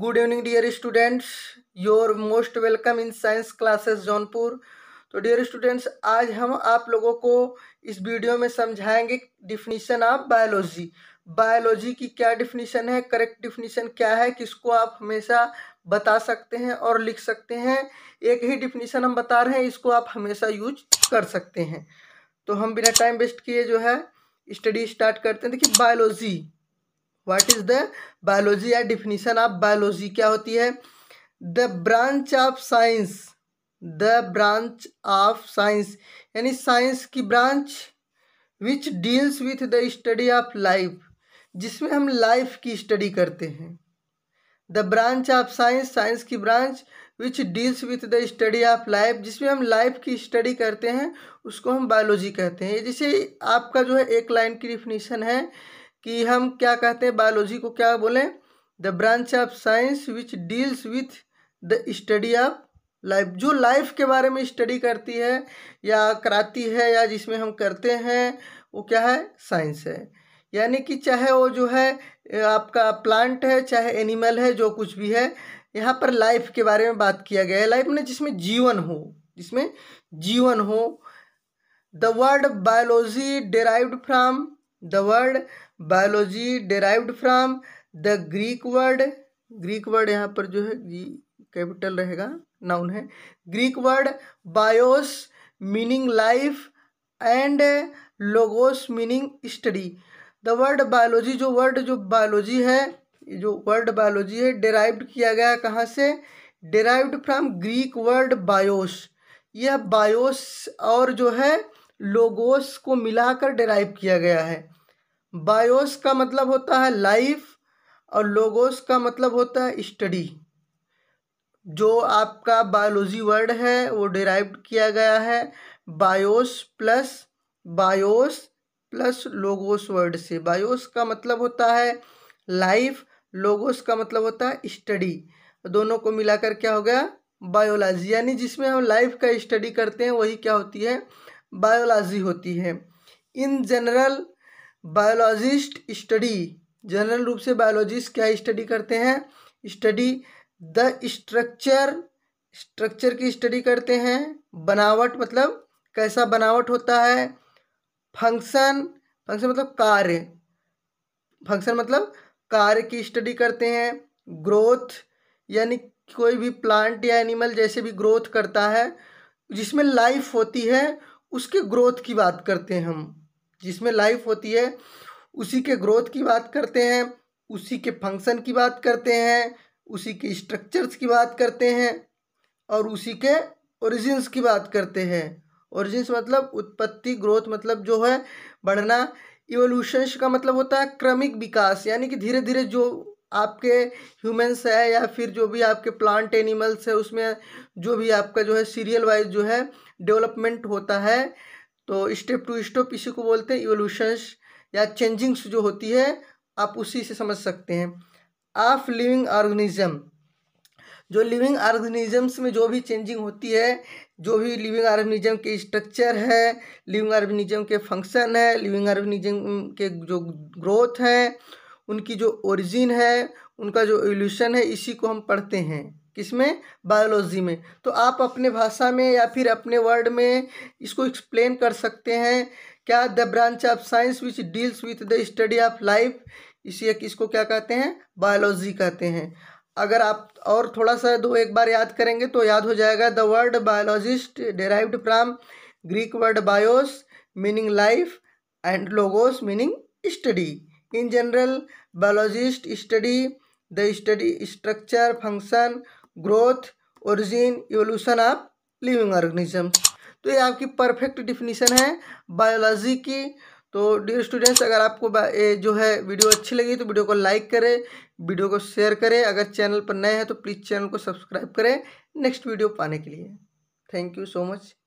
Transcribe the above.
good evening dear students your most welcome in science classes Jaunpur तो dear students आज हम आप लोगों को इस वीडियो में समझाएंगे डिफिनीशन ऑफ बायोलॉजी बायोलॉजी की क्या डिफिनीशन है करेक्ट डिफिनीशन क्या है किसको आप हमेशा बता सकते हैं और लिख सकते हैं एक ही डिफिनीशन हम बता रहे हैं इसको आप हमेशा यूज कर सकते हैं तो हम बिना टाइम वेस्ट किए जो है स्टडी स्टार्ट करते हैं देखिए biology what is the biology या डिफिनीशन ऑफ बायोलॉजी क्या होती है the branch of science the branch of science यानी साइंस की branch which deals with the study of life जिसमें हम लाइफ की स्टडी करते हैं the branch of science science की branch which deals with the study of life जिसमें हम लाइफ की स्टडी करते हैं उसको हम बायोलॉजी कहते हैं जैसे आपका जो है एक लाइन की डिफिनीशन है कि हम क्या कहते हैं बायोलॉजी को क्या बोलें the branch of science which deals with the study of life जो लाइफ के बारे में स्टडी करती है या कराती है या जिसमें हम करते हैं वो क्या है साइंस है यानी कि चाहे वो जो है आपका प्लांट है चाहे एनिमल है जो कुछ भी है यहाँ पर लाइफ के बारे में बात किया गया है लाइफ में जिसमें जीवन हो जिसमें जीवन हो the word biology derived from the word biology derived from the Greek word Greek word यहाँ पर जो है जी कैपिटल रहेगा नाउन है Greek word bios meaning life and logos meaning study the word biology जो वर्ड जो biology है जो वर्ड बायोलॉजी है डेराइव्ड किया गया कहाँ से derived from Greek word bios यह बायोस और जो है लोगोस को मिलाकर डेराइव किया गया है बायोस का मतलब होता है लाइफ और लोगोस का मतलब होता है स्टडी जो आपका बायोलॉजी वर्ड है वो डिराइव किया गया है bios plus bios plus logos word से बायोस का मतलब होता है लाइफ लोगोस का मतलब होता है स्टडी दोनों को मिलाकर क्या हो गया बायोलॉजी यानी जिसमें हम लाइफ का स्टडी करते हैं वही क्या होती है बायोलॉजी होती है in general biologist study general रूप से बायोलॉजिस्ट क्या स्टडी करते हैं स्टडी द स्ट्रक्चर स्ट्रक्चर की स्टडी करते हैं बनावट मतलब कैसा बनावट होता है फंक्शन फंक्शन मतलब कार्य फंक्शन मतलब कार्य की स्टडी करते हैं ग्रोथ यानी कोई भी प्लांट या एनिमल जैसे भी ग्रोथ करता है जिसमें लाइफ होती है उसके ग्रोथ की बात करते हैं हम जिसमें लाइफ होती है उसी के ग्रोथ की बात करते हैं उसी के फंक्शन की बात करते हैं उसी के स्ट्रक्चर्स की बात करते हैं और उसी के ओरिजिन्स की बात करते हैं ओरिजिन्स मतलब उत्पत्ति ग्रोथ मतलब जो है बढ़ना इवोल्यूशंस का मतलब होता है क्रमिक विकास यानी कि धीरे धीरे जो आपके ह्यूमंस है या फिर जो भी आपके प्लांट एनिमल्स है उसमें जो भी आपका जो है सीरियल वाइज जो है डेवलपमेंट होता है तो स्टेप टू स्टॉप इसी को बोलते हैं इवोल्यूशंस या चेंजिंग्स जो होती है आप उसी से समझ सकते हैं ऑफ लिविंग ऑर्गेनिज्म जो लिविंग ऑर्गेनिजम्स में जो भी चेंजिंग होती है जो भी लिविंग ऑर्गेनिज्म के स्ट्रक्चर है लिविंग ऑर्गेनिज्म के फंक्शन है लिविंग ऑर्गेनिज्म के जो ग्रोथ है उनकी जो ओरिजिन है उनका जो एवोल्यूशन है इसी को हम पढ़ते हैं किसमें बायोलॉजी में तो आप अपने भाषा में या फिर अपने वर्ड में इसको एक्सप्लेन कर सकते हैं क्या the branch of science which deals with the study of life इसे इसको क्या कहते हैं बायोलॉजी कहते हैं अगर आप और थोड़ा सा दो एक बार याद करेंगे तो याद हो जाएगा the word biologist derived from Greek word bios meaning life and logos meaning study in general biologist study the study structure function growth origin evolution of living organism तो ये आपकी परफेक्ट डिफिनीशन है बायोलॉजी की तो dear students अगर आपको ये जो है वीडियो अच्छी लगी तो वीडियो को लाइक करें वीडियो को शेयर करें अगर चैनल पर नए हैं तो प्लीज़ चैनल को सब्सक्राइब करें नेक्स्ट वीडियो पाने के लिए थैंक यू सो मच